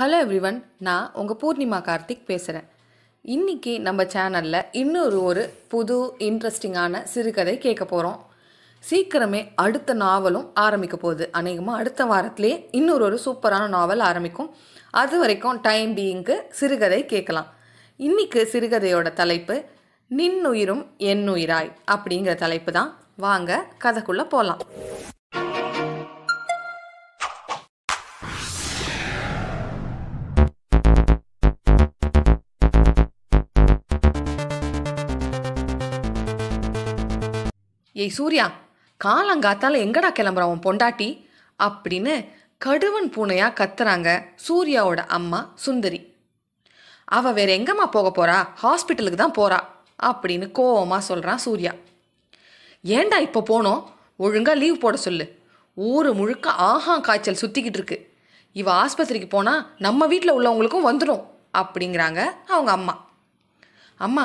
hello everyone நான் உங்கள் பூர்ணிமா கார்த்திக் பேசுகிறேன் இன்றைக்கி நம்ம சேனலில் இன்னொரு ஒரு புது இன்ட்ரெஸ்டிங்கான சிறுகதை கேட்க போகிறோம் சீக்கிரமே அடுத்த நாவலும் ஆரம்பிக்க போகுது அநேகமாக அடுத்த வாரத்திலே இன்னொரு ஒரு சூப்பரான நாவல் ஆரம்பிக்கும் அது வரைக்கும் டைம் பீயிங்க்கு சிறுகதை கேட்கலாம் இன்றைக்கு சிறுகதையோட தலைப்பு நின்னுயிரும் என்னுயிராய் அப்படிங்கிற தலைப்பு தான் வாங்க கதைக்குள்ளே போகலாம் ஏய் சூர்யா காலங்காத்தால எங்கடா கிளம்புறான் உன் பொண்டாட்டி அப்படின்னு கடுவன் பூனையாக கத்துறாங்க சூர்யாவோட அம்மா சுந்தரி அவள் வேற எங்கம்மா போக போகிறா ஹாஸ்பிட்டலுக்கு தான் போறா அப்படின்னு கோவமா சொல்கிறான் சூர்யா ஏண்டா இப்போ போனோம் ஒழுங்காக லீவ் போட சொல்லு ஊர் முழுக்க ஆஹா காய்ச்சல் சுற்றிக்கிட்டு இருக்கு இவ ஆஸ்பத்திரிக்கு போனால் நம்ம வீட்டில் உள்ளவங்களுக்கும் வந்துடும் அப்படிங்கிறாங்க அவங்க அம்மா அம்மா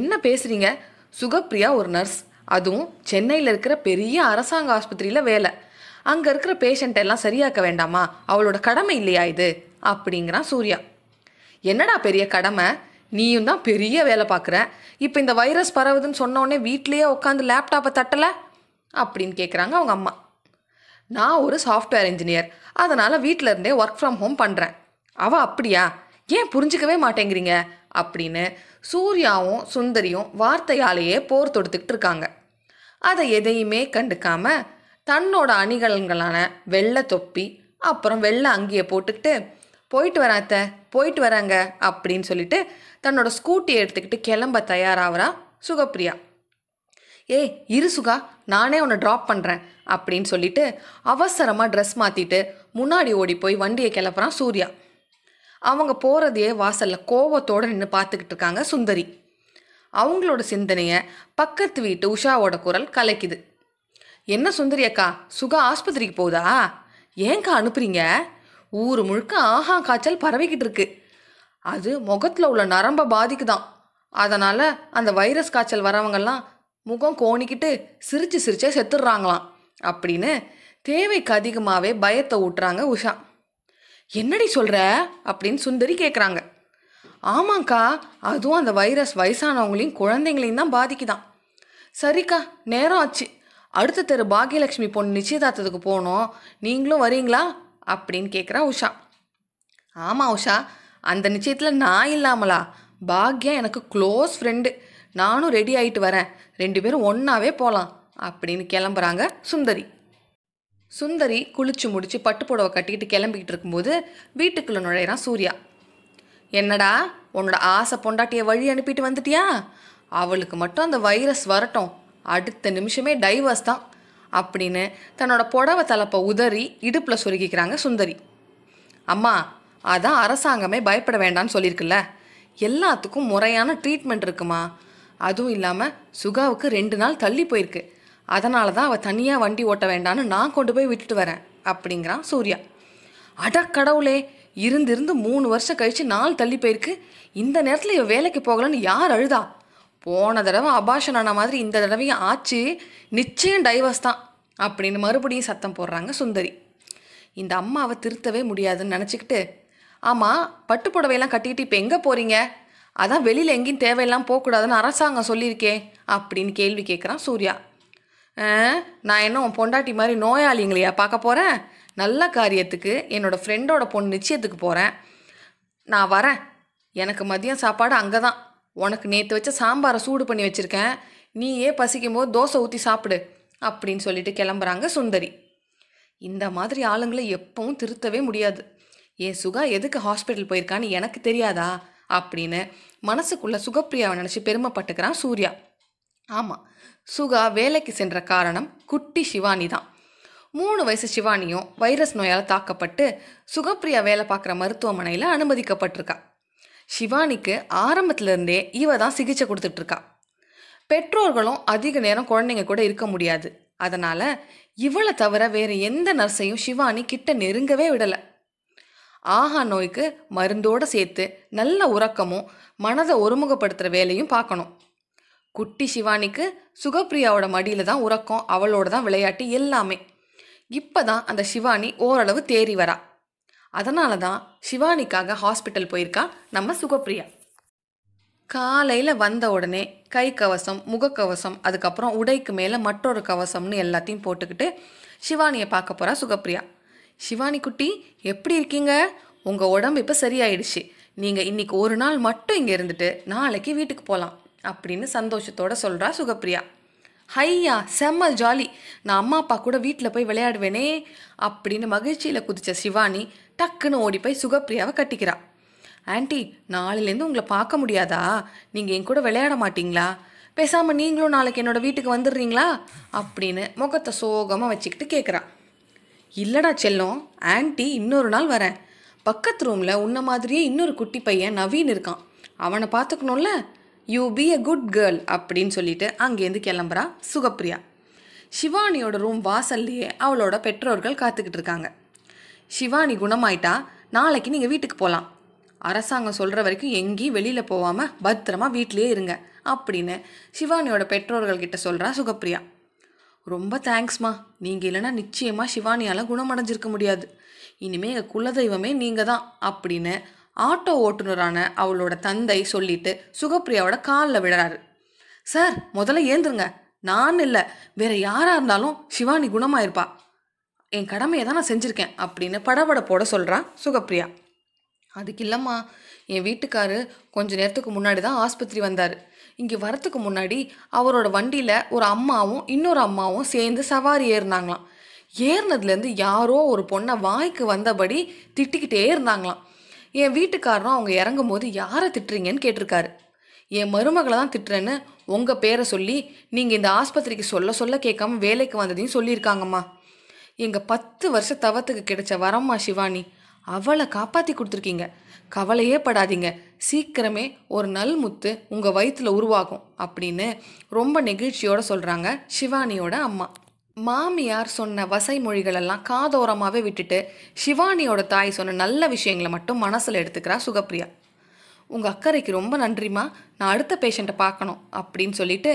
என்ன பேசுகிறீங்க சுகப்பிரியா ஒரு நர்ஸ் அதுவும் சென்னையில் இருக்கிற பெரிய அரசாங்க ஆஸ்பத்திரியில் வேலை அங்கே இருக்கிற பேஷண்ட் எல்லாம் சரியாக்க வேண்டாமா அவளோட கடமை இல்லையா இது அப்படிங்கிறான் சூர்யா என்னடா பெரிய கடமை நீயும் தான் பெரிய வேலை பார்க்குற இப்போ இந்த வைரஸ் பரவுதுன்னு சொன்னோடனே வீட்லேயே உட்காந்து லேப்டாப்பை தட்டலை அப்படின்னு கேட்குறாங்க அவங்க அம்மா நான் ஒரு சாஃப்ட்வேர் இன்ஜினியர் அதனால் வீட்டில் இருந்தே ஒர்க் ஃப்ரம் ஹோம் பண்ணுறேன் அவள் அப்படியா ஏன் புரிஞ்சிக்கவே மாட்டேங்கிறீங்க அப்படின்னு சூர்யாவும் சுந்தரியும் வார்த்தையாலேயே போர் தொடுத்துக்கிட்டு இருக்காங்க அதை எதையுமே கண்டுக்காம தன்னோட அணிகலன்களான வெள்ளை தொப்பி அப்புறம் வெள்ளை அங்கேயே போட்டுக்கிட்டு போயிட்டு வராத்த போயிட்டு வராங்க அப்படின்னு சொல்லிட்டு தன்னோட ஸ்கூட்டியை எடுத்துக்கிட்டு கிளம்ப தயாராகிறா சுகப்பிரியா ஏய் இரு சுகா நானே உன்னை ட்ராப் பண்ணுறேன் அப்படின்னு சொல்லிட்டு அவசரமாக ட்ரெஸ் மாற்றிட்டு முன்னாடி ஓடி போய் வண்டியை கிளப்புறான் சூர்யா அவங்க போகிறதையே வாசலில் கோவத்தோடு நின்று பார்த்துக்கிட்டு இருக்காங்க சுந்தரி அவங்களோட சிந்தனையை பக்கத்து வீட்டு உஷாவோட குரல் கலைக்குது என்ன சுந்தரி அக்கா சுகா ஆஸ்பத்திரிக்கு போகுதா ஏங்க்கா அனுப்புறீங்க ஊர் முழுக்க ஆஹா காய்ச்சல் பரவிக்கிட்டு இருக்கு அது முகத்தில் உள்ள நரம்பை பாதிக்குதான் அதனால் அந்த வைரஸ் காய்ச்சல் வரவங்கெல்லாம் முகம் கோணிக்கிட்டு சிரித்து சிரிச்சே செத்துடுறாங்களாம் அப்படின்னு தேவைக்கு அதிகமாகவே பயத்தை ஊட்டுறாங்க உஷா என்னடி சொல்கிற அப்படின்னு சுந்தரி கேட்குறாங்க ஆமாங்க்கா அதுவும் அந்த வைரஸ் வயசானவங்களையும் குழந்தைங்களையும் தான் பாதிக்குதான் சரிக்கா நேரம் ஆச்சு அடுத்த தெரு பாகியலட்சுமி பொண்ணு நிச்சயதார்த்தத்துக்கு போகணும் நீங்களும் வரீங்களா அப்படின்னு கேட்குறா உஷா ஆமாம் உஷா அந்த நிச்சயத்தில் நான் இல்லாமலா பாக்யா எனக்கு க்ளோஸ் ஃப்ரெண்டு நானும் ரெடி ஆகிட்டு வரேன் ரெண்டு பேரும் ஒன்றாவே போகலாம் அப்படின்னு கிளம்புறாங்க சுந்தரி சுந்தரி குளிச்சு முடிச்சு பட்டு புடவை கட்டிக்கிட்டு கிளம்பிக்கிட்டு இருக்கும்போது வீட்டுக்குள்ளே நுழையிறான் சூர்யா என்னடா உன்னோட ஆசை பொண்டாட்டியை வழி அனுப்பிட்டு வந்துட்டியா அவளுக்கு மட்டும் அந்த வைரஸ் வரட்டும் அடுத்த நிமிஷமே டைவர்ஸ் தான் அப்படின்னு தன்னோட புடவை தலைப்பை உதறி இடுப்பில் சுருக்கிக்கிறாங்க சுந்தரி அம்மா அதான் அரசாங்கமே பயப்பட வேண்டாம்னு சொல்லியிருக்குல்ல எல்லாத்துக்கும் முறையான ட்ரீட்மெண்ட் இருக்குமா அதுவும் இல்லாமல் சுகாவுக்கு ரெண்டு நாள் தள்ளி போயிருக்கு அதனால தான் அவள் தனியாக வண்டி ஓட்ட வேண்டான்னு நான் கொண்டு போய் விட்டுட்டு வரேன் அப்படிங்கிறான் சூர்யா அடக்கடவுளே இருந்திருந்து மூணு வருஷம் கழித்து நாள் தள்ளி போயிருக்கு இந்த நேரத்தில் இவன் வேலைக்கு போகலன்னு யார் அழுதா போன தடவை அபாஷன் ஆன மாதிரி இந்த தடவையும் ஆச்சு நிச்சயம் டைவர்ஸ் தான் அப்படின்னு மறுபடியும் சத்தம் போடுறாங்க சுந்தரி இந்த அம்மாவை திருத்தவே முடியாதுன்னு நினச்சிக்கிட்டு ஆமாம் பட்டு புடவையெல்லாம் கட்டிக்கிட்டு இப்போ எங்கே போகிறீங்க அதான் வெளியில் எங்கேயும் தேவையெல்லாம் போகக்கூடாதுன்னு அரசாங்கம் சொல்லியிருக்கே அப்படின்னு கேள்வி கேட்குறான் சூர்யா நான் என்ன பொண்டாட்டி மாதிரி நோயாளிங்களையா பார்க்க போகிறேன் நல்ல காரியத்துக்கு என்னோடய ஃப்ரெண்டோட பொண்ணு நிச்சயத்துக்கு போகிறேன் நான் வரேன் எனக்கு மதியம் சாப்பாடு அங்கே தான் உனக்கு நேற்று வச்ச சாம்பாரை சூடு பண்ணி வச்சுருக்கேன் நீயே பசிக்கும் போது தோசை ஊற்றி சாப்பிடு அப்படின்னு சொல்லிட்டு கிளம்புறாங்க சுந்தரி இந்த மாதிரி ஆளுங்களை எப்பவும் திருத்தவே முடியாது ஏன் சுகா எதுக்கு ஹாஸ்பிட்டல் போயிருக்கான்னு எனக்கு தெரியாதா அப்படின்னு மனசுக்குள்ளே சுகப்பிரியாவை நினச்சி பெருமைப்பட்டுக்கிறான் சூர்யா ஆமாம் சுகா வேலைக்கு சென்ற காரணம் குட்டி சிவானி தான் மூணு வயசு சிவானியும் வைரஸ் நோயால் தாக்கப்பட்டு சுகப்பிரியா வேலை பார்க்குற மருத்துவமனையில் அனுமதிக்கப்பட்டிருக்கா சிவானிக்கு ஆரம்பத்திலிருந்தே இவ தான் சிகிச்சை கொடுத்துட்ருக்கா பெற்றோர்களும் அதிக நேரம் குழந்தைங்க கூட இருக்க முடியாது அதனால் இவளை தவிர வேறு எந்த நர்ஸையும் சிவானி கிட்ட நெருங்கவே விடலை ஆஹா நோய்க்கு மருந்தோடு சேர்த்து நல்ல உறக்கமும் மனதை ஒருமுகப்படுத்துகிற வேலையும் பார்க்கணும் குட்டி சிவானிக்கு சுகப்பிரியாவோட மடியில் தான் உறக்கம் அவளோட தான் விளையாட்டு எல்லாமே இப்போ தான் அந்த சிவானி ஓரளவு தேறி வரா அதனால தான் சிவானிக்காக ஹாஸ்பிட்டல் போயிருக்கா நம்ம சுகப்பிரியா காலையில் வந்த உடனே கை கவசம் முகக்கவசம் அதுக்கப்புறம் உடைக்கு மேலே மற்றொரு கவசம்னு எல்லாத்தையும் போட்டுக்கிட்டு சிவானியை பார்க்க போகிறா சுகப்பிரியா சிவானி குட்டி எப்படி இருக்கீங்க உங்கள் உடம்பு இப்போ சரியாயிடுச்சு நீங்கள் இன்றைக்கி ஒரு நாள் மட்டும் இங்கே இருந்துட்டு நாளைக்கு வீட்டுக்கு போகலாம் அப்படின்னு சந்தோஷத்தோட சொல்கிறா சுகப்பிரியா ஹையா செம்ம ஜாலி நான் அம்மா அப்பா கூட வீட்டில் போய் விளையாடுவேனே அப்படின்னு மகிழ்ச்சியில் குதித்த சிவானி டக்குன்னு ஓடி போய் சுகப்பிரியாவை கட்டிக்கிறா ஆன்ட்டி நாளிலேருந்து உங்களை பார்க்க முடியாதா நீங்கள் என் கூட விளையாட மாட்டிங்களா பேசாமல் நீங்களும் நாளைக்கு என்னோடய வீட்டுக்கு வந்துடுறீங்களா அப்படின்னு முகத்தை சோகமாக வச்சுக்கிட்டு கேட்குறா இல்லைடா செல்லம் ஆன்ட்டி இன்னொரு நாள் வரேன் பக்கத்து ரூமில் உன்ன மாதிரியே இன்னொரு குட்டி பையன் நவீன் இருக்கான் அவனை பார்த்துக்கணும்ல you be a good girl அப்படின்னு சொல்லிட்டு அங்கேருந்து கிளம்புறா சுகப்ரியா சிவானியோட ரூம் வாசல்லையே அவளோட பெற்றோர்கள் காத்துக்கிட்டு இருக்காங்க சிவானி குணமாயிட்டா நாளைக்கு நீங்கள் வீட்டுக்கு போகலாம் அரசாங்கம் சொல்கிற வரைக்கும் எங்கேயும் வெளியில் போகாமல் பத்திரமா வீட்லேயே இருங்க அப்படின்னு சிவானியோட கிட்ட சொல்கிறா சுகப்ரியா ரொம்ப தேங்க்ஸ்மா நீங்கள் இல்லைன்னா நிச்சயமாக சிவானியால் குணமடைஞ்சிருக்க முடியாது இனிமேல் எங்கள் குலதெய்வமே நீங்கள் தான் அப்படின்னு ஆட்டோ ஓட்டுநரான அவளோட தந்தை சொல்லிட்டு சுகப்ரியாவோட காலில் விழறாரு சார் முதல்ல ஏந்துருங்க நான் இல்லை வேற யாராக இருந்தாலும் சிவானி குணமாயிருப்பா என் கடமையை தான் நான் செஞ்சுருக்கேன் அப்படின்னு படபடப்போட சொல்கிறான் சுகப்ரியா அதுக்கு இல்லைம்மா என் வீட்டுக்காரு கொஞ்ச நேரத்துக்கு முன்னாடி தான் ஆஸ்பத்திரி வந்தார் இங்கே வரத்துக்கு முன்னாடி அவரோட வண்டியில் ஒரு அம்மாவும் இன்னொரு அம்மாவும் சேர்ந்து சவாரி ஏறினாங்களாம் ஏறினதுலேருந்து யாரோ ஒரு பொண்ணை வாய்க்கு வந்தபடி திட்டிக்கிட்டே இருந்தாங்களாம் என் வீட்டுக்காரரும் அவங்க இறங்கும் போது யாரை திட்டுறீங்கன்னு கேட்டிருக்காரு என் மருமகளை தான் திட்டுறேன்னு உங்கள் பேரை சொல்லி நீங்கள் இந்த ஆஸ்பத்திரிக்கு சொல்ல சொல்ல கேட்காம வேலைக்கு வந்ததையும் சொல்லியிருக்காங்கம்மா எங்கள் பத்து வருஷ தவத்துக்கு கிடைச்ச வரம்மா சிவானி அவளை காப்பாற்றி கொடுத்துருக்கீங்க கவலையே படாதீங்க சீக்கிரமே ஒரு நல் முத்து உங்கள் வயிற்றில் உருவாகும் அப்படின்னு ரொம்ப நெகிழ்ச்சியோடு சொல்கிறாங்க சிவானியோட அம்மா மாமியார் சொன்ன வசை மொழிகளெல்லாம் காதோரமாகவே விட்டுட்டு சிவானியோட தாய் சொன்ன நல்ல விஷயங்களை மட்டும் மனசில் எடுத்துக்கிறா சுகப்பிரியா உங்கள் அக்கறைக்கு ரொம்ப நன்றிம்மா நான் அடுத்த பேஷண்ட்டை பார்க்கணும் அப்படின்னு சொல்லிட்டு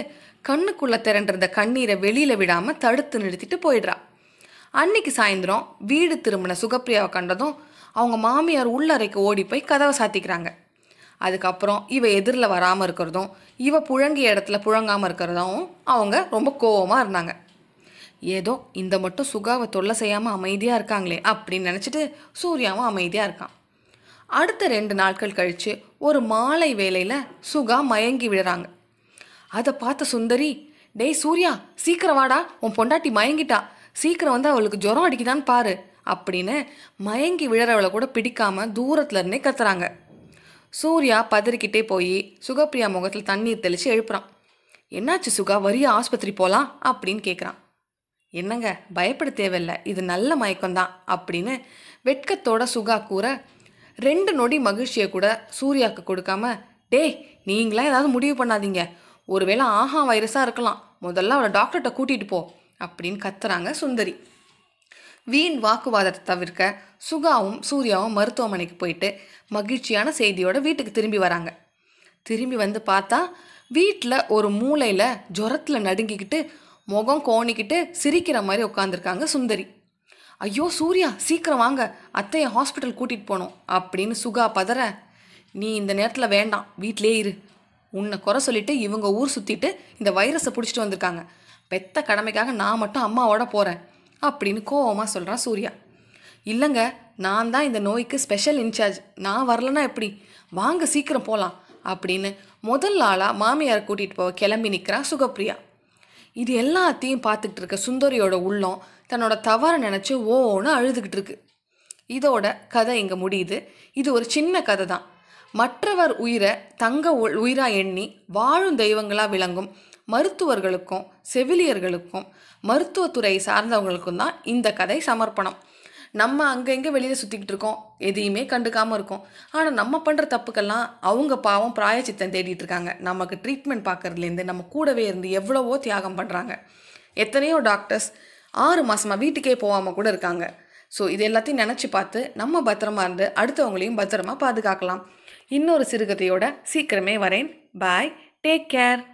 கண்ணுக்குள்ளே திரண்டிருந்த கண்ணீரை வெளியில் விடாமல் தடுத்து நிறுத்திட்டு போயிடுறா அன்னைக்கு சாயந்தரம் வீடு திரும்பின சுகப்பிரியாவை கண்டதும் அவங்க மாமியார் உள்ளறைக்கு ஓடி போய் கதவை சாத்திக்கிறாங்க அதுக்கப்புறம் இவ எதிரில் வராமல் இருக்கிறதும் இவ புழங்கிய இடத்துல புழங்காமல் இருக்கிறதும் அவங்க ரொம்ப கோவமாக இருந்தாங்க ஏதோ இந்த மட்டும் சுகாவை தொல்லை செய்யாமல் அமைதியாக இருக்காங்களே அப்படின்னு நினச்சிட்டு சூர்யாவும் அமைதியாக இருக்கான் அடுத்த ரெண்டு நாட்கள் கழித்து ஒரு மாலை வேலையில் சுகா மயங்கி விடுறாங்க அதை பார்த்த சுந்தரி டேய் சூர்யா சீக்கிரம் வாடா உன் பொண்டாட்டி மயங்கிட்டா சீக்கிரம் வந்து அவளுக்கு ஜுரம் அடிக்குதான்னு பாரு அப்படின்னு மயங்கி விழறவளை கூட பிடிக்காம தூரத்துல இருந்தே கத்துறாங்க சூர்யா பதறிக்கிட்டே போய் சுகப்பிரியா முகத்தில் தண்ணீர் தெளித்து எழுப்புறான் என்னாச்சு சுகா வரிய ஆஸ்பத்திரி போகலாம் அப்படின்னு கேட்குறான் என்னங்க பயப்பட தேவையில்லை இது நல்ல மயக்கம்தான் அப்படின்னு வெட்கத்தோட சுகா கூற ரெண்டு நொடி மகிழ்ச்சியை கூட சூர்யாவுக்கு கொடுக்காம டேய் நீங்களாம் ஏதாவது முடிவு பண்ணாதீங்க ஒருவேளை ஆஹா வைரஸாக இருக்கலாம் முதல்ல அவளை டாக்டர்கிட்ட கூட்டிகிட்டு போ அப்படின்னு கத்துறாங்க சுந்தரி வீண் வாக்குவாதத்தை தவிர்க்க சுகாவும் சூர்யாவும் மருத்துவமனைக்கு போயிட்டு மகிழ்ச்சியான செய்தியோட வீட்டுக்கு திரும்பி வராங்க திரும்பி வந்து பார்த்தா வீட்டில் ஒரு மூளையில் ஜுரத்தில் நடுங்கிக்கிட்டு முகம் கோணிக்கிட்டு சிரிக்கிற மாதிரி உட்காந்துருக்காங்க சுந்தரி ஐயோ சூர்யா சீக்கிரம் வாங்க அத்தையை ஹாஸ்பிட்டல் கூட்டிகிட்டு போனோம் அப்படின்னு சுகா பதற நீ இந்த நேரத்தில் வேண்டாம் வீட்டிலே இரு உன்னை குறை சொல்லிட்டு இவங்க ஊர் சுற்றிட்டு இந்த வைரஸை பிடிச்சிட்டு வந்திருக்காங்க பெத்த கடமைக்காக நான் மட்டும் அம்மாவோட போகிறேன் அப்படின்னு கோவமாக சொல்கிறான் சூர்யா இல்லைங்க நான் தான் இந்த நோய்க்கு ஸ்பெஷல் இன்சார்ஜ் நான் வரலன்னா எப்படி வாங்க சீக்கிரம் போகலாம் அப்படின்னு முதல் ஆளாக மாமியாரை கூட்டிகிட்டு போக கிளம்பி நிற்கிறான் சுகப்பிரியா இது எல்லாத்தையும் பார்த்துக்கிட்டு இருக்க சுந்தரியோட உள்ளம் தன்னோட தவறை நினச்சி ஓன்னு அழுதுகிட்டு இருக்கு இதோட கதை இங்கே முடியுது இது ஒரு சின்ன கதை தான் மற்றவர் உயிரை தங்க உயிராக எண்ணி வாழும் தெய்வங்களாக விளங்கும் மருத்துவர்களுக்கும் செவிலியர்களுக்கும் மருத்துவத்துறை சார்ந்தவங்களுக்கும் தான் இந்த கதை சமர்ப்பணம் நம்ம அங்கங்கே வெளியில் சுற்றிக்கிட்டு இருக்கோம் எதையுமே கண்டுக்காமல் இருக்கும் ஆனால் நம்ம பண்ணுற தப்புக்கெல்லாம் அவங்க பாவம் பிராயச்சித்தம் தேடிட்டு இருக்காங்க நமக்கு ட்ரீட்மெண்ட் பார்க்குறதுலேருந்து நம்ம கூடவே இருந்து எவ்வளவோ தியாகம் பண்ணுறாங்க எத்தனையோ டாக்டர்ஸ் ஆறு மாதமாக வீட்டுக்கே போகாமல் கூட இருக்காங்க ஸோ இது எல்லாத்தையும் நினச்சி பார்த்து நம்ம பத்திரமா இருந்து அடுத்தவங்களையும் பத்திரமா பாதுகாக்கலாம் இன்னொரு சிறுகதையோட சீக்கிரமே வரேன் பாய் டேக் கேர்